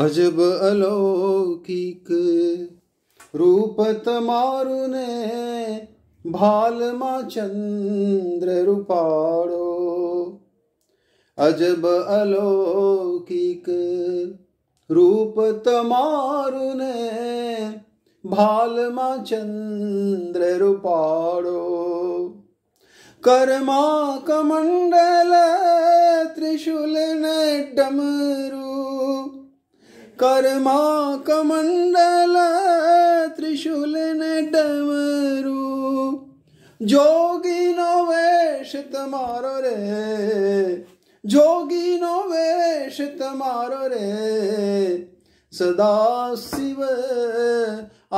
अजब अलौकिक रूप तमारु ने भालमा चंद्र रूपाड़ो अजब अलौकिक रूप तमारु ने भालमा चंद्र रूपाड़ो कर्मा कमंडल त्रिशूल ने डम कर्मा कमंडल कर्माकमण्डल त्रिशूलनटमरु जोगिनो वेश तमारो रे जोगिनो वेश तमारो रे सदा शिव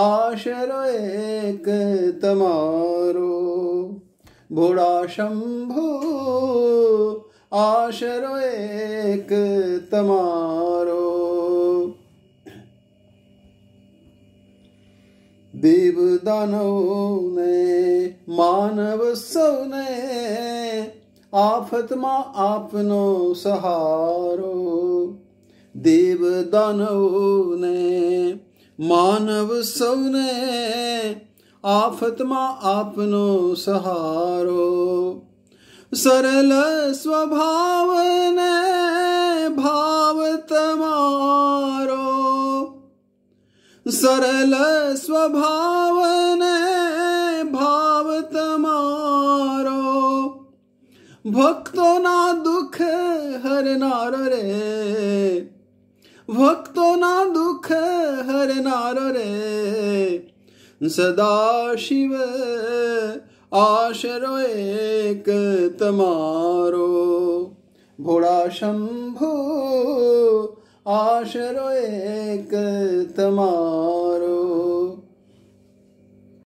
आशरो एक तमारो भोड़ा शंभु आशरो एक तमारो देव दानव ने मानव सौने आफतमा आपनो सहारो देव दानव ने मानव सौने आफतमा आपनो सहारो सरल स्वभाव ने सरल स्वभावने भावतमारो भक्तो न दुख हर नारो रे भक्तो न दुःख हर नारो रे सदा शिव आशरो एक तमारो भोडा शंभू आशरो एक तमा